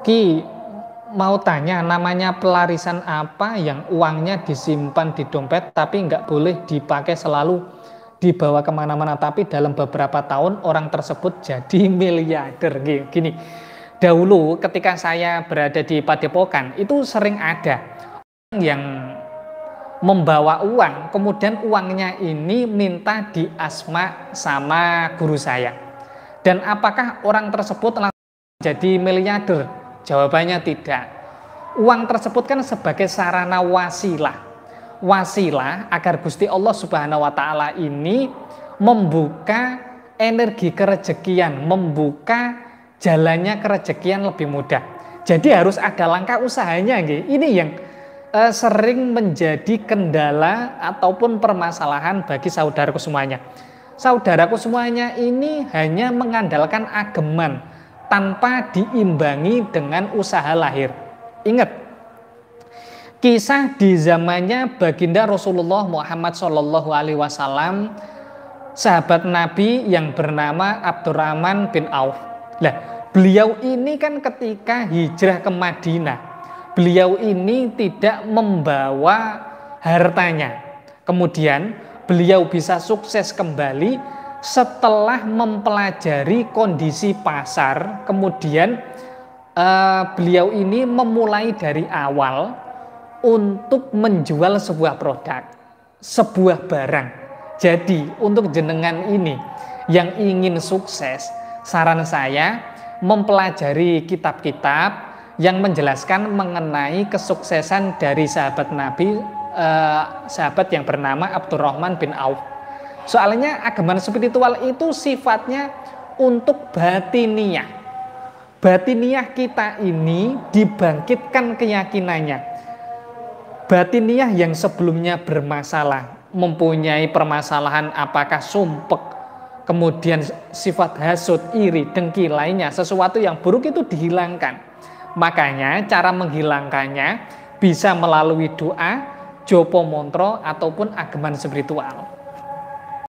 Ki mau tanya namanya pelarisan apa yang uangnya disimpan di dompet tapi nggak boleh dipakai selalu dibawa kemana-mana tapi dalam beberapa tahun orang tersebut jadi miliarder gini dahulu ketika saya berada di padepokan itu sering ada yang membawa uang kemudian uangnya ini minta diasma sama guru saya dan apakah orang tersebut jadi miliarder Jawabannya tidak. Uang tersebut kan sebagai sarana wasilah. Wasilah agar Gusti Allah Subhanahu wa taala ini membuka energi kerejekian, membuka jalannya kerejekian lebih mudah. Jadi harus ada langkah usahanya gitu. Ini yang eh, sering menjadi kendala ataupun permasalahan bagi saudaraku semuanya. Saudaraku semuanya ini hanya mengandalkan ageman, tanpa diimbangi dengan usaha lahir. Ingat, kisah di zamannya baginda Rasulullah Muhammad saw, sahabat Nabi yang bernama Abdurrahman bin Auf. Nah, beliau ini kan ketika hijrah ke Madinah, beliau ini tidak membawa hartanya. Kemudian beliau bisa sukses kembali setelah mempelajari kondisi pasar, kemudian eh, beliau ini memulai dari awal untuk menjual sebuah produk, sebuah barang. Jadi, untuk jenengan ini yang ingin sukses, saran saya mempelajari kitab-kitab yang menjelaskan mengenai kesuksesan dari sahabat Nabi, eh, sahabat yang bernama Abdurrahman bin Auf Soalnya agama spiritual itu sifatnya untuk batiniah. Batiniah kita ini dibangkitkan keyakinannya. Batiniah yang sebelumnya bermasalah, mempunyai permasalahan apakah sumpek, kemudian sifat hasut, iri, dengki lainnya, sesuatu yang buruk itu dihilangkan. Makanya cara menghilangkannya bisa melalui doa, jopo montro, ataupun ageman spiritual.